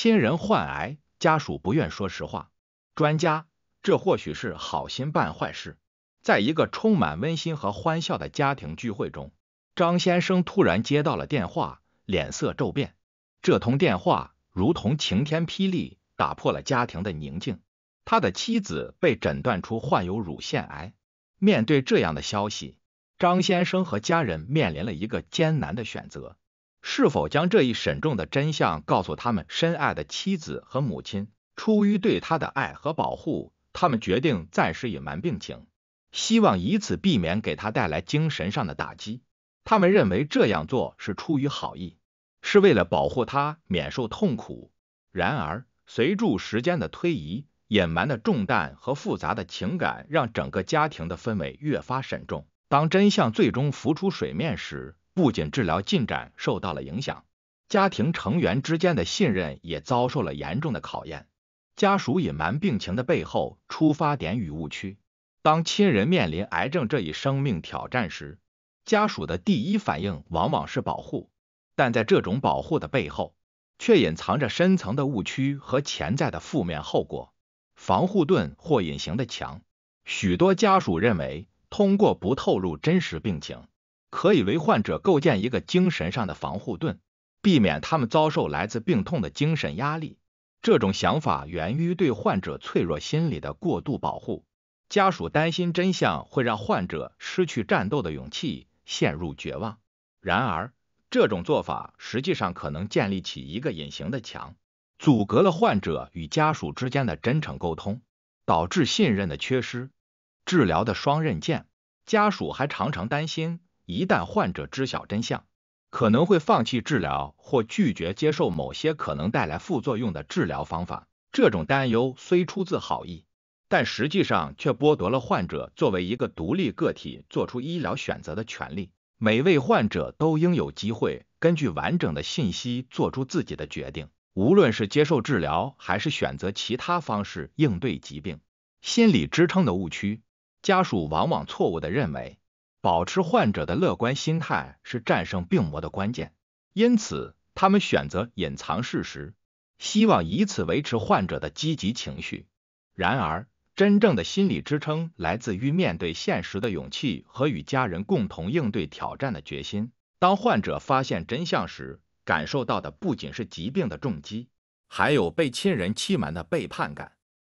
亲人患癌，家属不愿说实话。专家，这或许是好心办坏事。在一个充满温馨和欢笑的家庭聚会中，张先生突然接到了电话，脸色骤变。这通电话如同晴天霹雳，打破了家庭的宁静。他的妻子被诊断出患有乳腺癌。面对这样的消息，张先生和家人面临了一个艰难的选择。是否将这一审重的真相告诉他们深爱的妻子和母亲？出于对他的爱和保护，他们决定暂时隐瞒病情，希望以此避免给他带来精神上的打击。他们认为这样做是出于好意，是为了保护他免受痛苦。然而，随住时间的推移，隐瞒的重担和复杂的情感让整个家庭的氛围越发沉重。当真相最终浮出水面时，不仅治疗进展受到了影响，家庭成员之间的信任也遭受了严重的考验。家属隐瞒病情的背后，出发点与误区。当亲人面临癌症这一生命挑战时，家属的第一反应往往是保护，但在这种保护的背后，却隐藏着深层的误区和潜在的负面后果。防护盾或隐形的墙，许多家属认为，通过不透露真实病情。可以为患者构建一个精神上的防护盾，避免他们遭受来自病痛的精神压力。这种想法源于对患者脆弱心理的过度保护。家属担心真相会让患者失去战斗的勇气，陷入绝望。然而，这种做法实际上可能建立起一个隐形的墙，阻隔了患者与家属之间的真诚沟通，导致信任的缺失。治疗的双刃剑，家属还常常担心。一旦患者知晓真相，可能会放弃治疗或拒绝接受某些可能带来副作用的治疗方法。这种担忧虽出自好意，但实际上却剥夺了患者作为一个独立个体做出医疗选择的权利。每位患者都应有机会根据完整的信息做出自己的决定，无论是接受治疗还是选择其他方式应对疾病。心理支撑的误区，家属往往错误的认为。保持患者的乐观心态是战胜病魔的关键，因此他们选择隐藏事实，希望以此维持患者的积极情绪。然而，真正的心理支撑来自于面对现实的勇气和与家人共同应对挑战的决心。当患者发现真相时，感受到的不仅是疾病的重击，还有被亲人欺瞒的背叛感。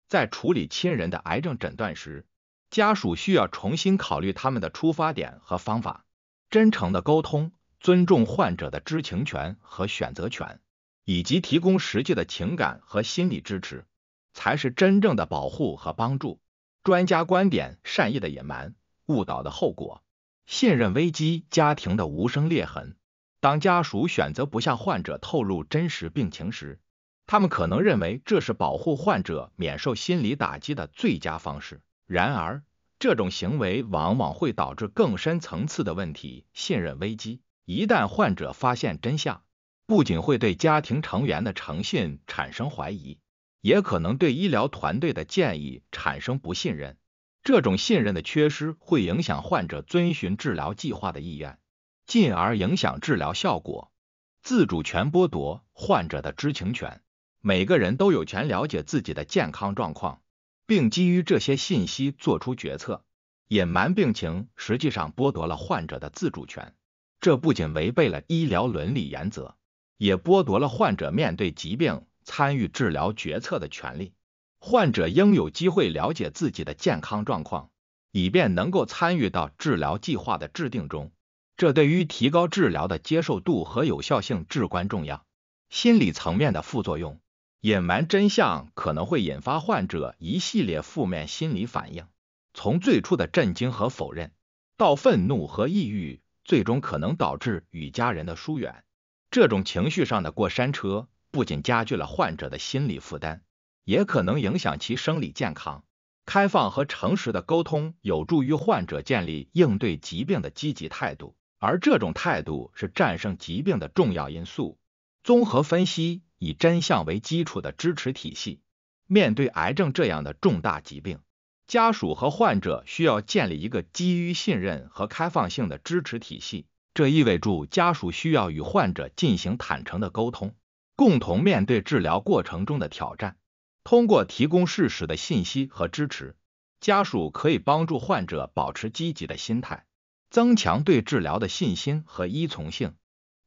在处理亲人的癌症诊断时，家属需要重新考虑他们的出发点和方法，真诚的沟通，尊重患者的知情权和选择权，以及提供实际的情感和心理支持，才是真正的保护和帮助。专家观点：善意的隐瞒、误导的后果、信任危机、家庭的无声裂痕。当家属选择不向患者透露真实病情时，他们可能认为这是保护患者免受心理打击的最佳方式。然而，这种行为往往会导致更深层次的问题——信任危机。一旦患者发现真相，不仅会对家庭成员的诚信产生怀疑，也可能对医疗团队的建议产生不信任。这种信任的缺失会影响患者遵循治疗计划的意愿，进而影响治疗效果。自主权剥夺患者的知情权，每个人都有权了解自己的健康状况。并基于这些信息做出决策。隐瞒病情实际上剥夺了患者的自主权，这不仅违背了医疗伦理原则，也剥夺了患者面对疾病、参与治疗决策的权利。患者应有机会了解自己的健康状况，以便能够参与到治疗计划的制定中。这对于提高治疗的接受度和有效性至关重要。心理层面的副作用。隐瞒真相可能会引发患者一系列负面心理反应，从最初的震惊和否认，到愤怒和抑郁，最终可能导致与家人的疏远。这种情绪上的过山车不仅加剧了患者的心理负担，也可能影响其生理健康。开放和诚实的沟通有助于患者建立应对疾病的积极态度，而这种态度是战胜疾病的重要因素。综合分析。以真相为基础的支持体系。面对癌症这样的重大疾病，家属和患者需要建立一个基于信任和开放性的支持体系。这意味着家属需要与患者进行坦诚的沟通，共同面对治疗过程中的挑战。通过提供事实的信息和支持，家属可以帮助患者保持积极的心态，增强对治疗的信心和依从性。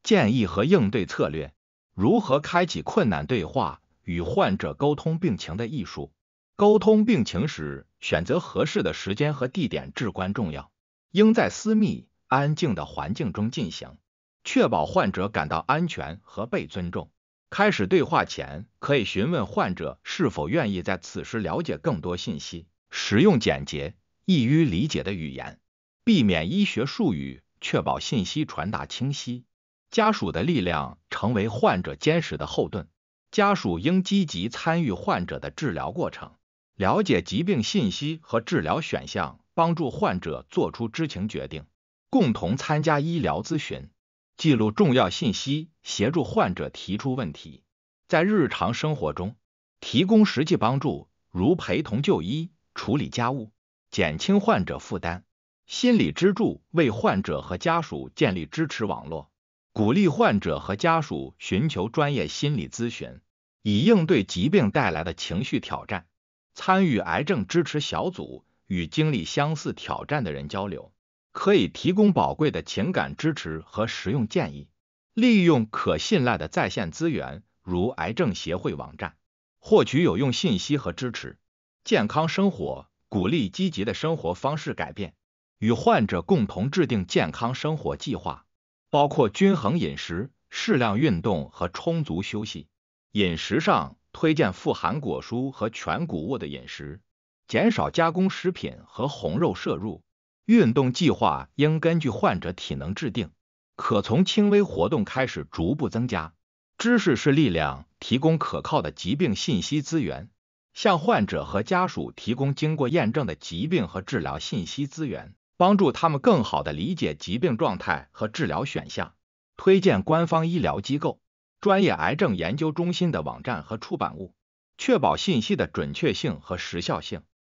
建议和应对策略。如何开启困难对话与患者沟通病情的艺术？沟通病情时，选择合适的时间和地点至关重要，应在私密、安静的环境中进行，确保患者感到安全和被尊重。开始对话前，可以询问患者是否愿意在此时了解更多信息。使用简洁、易于理解的语言，避免医学术语，确保信息传达清晰。家属的力量成为患者坚实的后盾。家属应积极参与患者的治疗过程，了解疾病信息和治疗选项，帮助患者做出知情决定，共同参加医疗咨询，记录重要信息，协助患者提出问题。在日常生活中，提供实际帮助，如陪同就医、处理家务，减轻患者负担。心理支柱为患者和家属建立支持网络。鼓励患者和家属寻求专业心理咨询，以应对疾病带来的情绪挑战。参与癌症支持小组，与经历相似挑战的人交流，可以提供宝贵的情感支持和实用建议。利用可信赖的在线资源，如癌症协会网站，获取有用信息和支持。健康生活，鼓励积极的生活方式改变，与患者共同制定健康生活计划。包括均衡饮食、适量运动和充足休息。饮食上推荐富含果蔬和全谷物的饮食，减少加工食品和红肉摄入。运动计划应根据患者体能制定，可从轻微活动开始，逐步增加。知识是力量，提供可靠的疾病信息资源，向患者和家属提供经过验证的疾病和治疗信息资源。帮助他们更好的理解疾病状态和治疗选项，推荐官方医疗机构、专业癌症研究中心的网站和出版物，确保信息的准确性和时效性。